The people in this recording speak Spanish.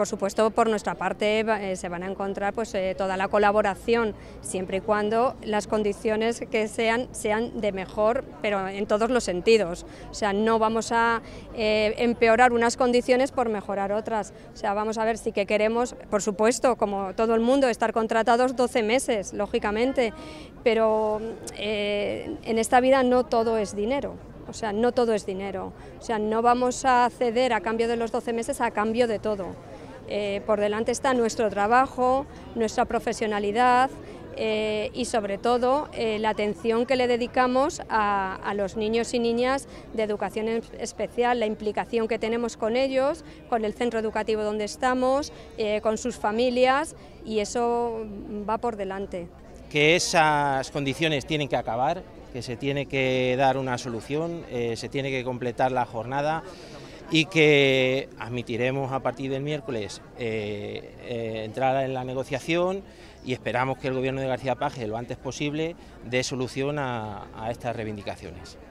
Por supuesto, por nuestra parte eh, se van a encontrar pues, eh, toda la colaboración, siempre y cuando las condiciones que sean sean de mejor, pero en todos los sentidos. O sea, no vamos a eh, empeorar unas condiciones por mejorar otras. O sea, vamos a ver si que queremos, por supuesto, como todo el mundo, estar contratados 12 meses, lógicamente, pero en esta vida no todo es dinero. O sea, no todo es dinero. O sea, no vamos a ceder a cambio de los 12 meses a cambio de todo. Eh, por delante está nuestro trabajo, nuestra profesionalidad eh, y sobre todo eh, la atención que le dedicamos a, a, los niños y niñas de educación especial, la implicación que tenemos con ellos, con el centro educativo donde estamos, con sus familias y eso va por delante. Que esas condiciones tienen que acabar, que se tiene que dar una solución, se tiene que completar la jornada y que admitiremos a partir del miércoles entrada eh, eh, entrar en la negociación y esperamos que el gobierno de García Paje lo antes posible dé solución a estas reivindicaciones.